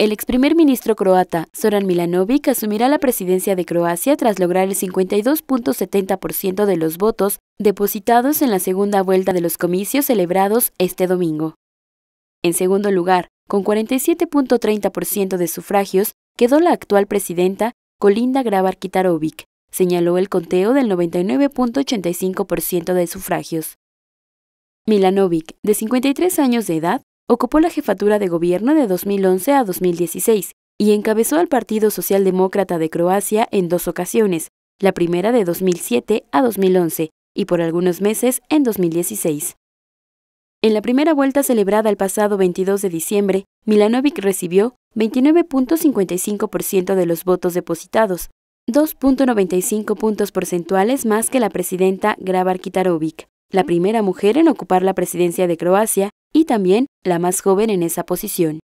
El ex primer ministro croata, Zoran Milanovic, asumirá la presidencia de Croacia tras lograr el 52.70% de los votos depositados en la segunda vuelta de los comicios celebrados este domingo. En segundo lugar, con 47.30% de sufragios, quedó la actual presidenta, Kolinda Grabar-Kitarovic, señaló el conteo del 99.85% de sufragios. Milanovic, de 53 años de edad, Ocupó la jefatura de gobierno de 2011 a 2016 y encabezó al Partido Socialdemócrata de Croacia en dos ocasiones, la primera de 2007 a 2011 y por algunos meses en 2016. En la primera vuelta celebrada el pasado 22 de diciembre, Milanovic recibió 29.55% de los votos depositados, 2.95 puntos porcentuales más que la presidenta Grabar Kitarovic, la primera mujer en ocupar la presidencia de Croacia y también la más joven en esa posición.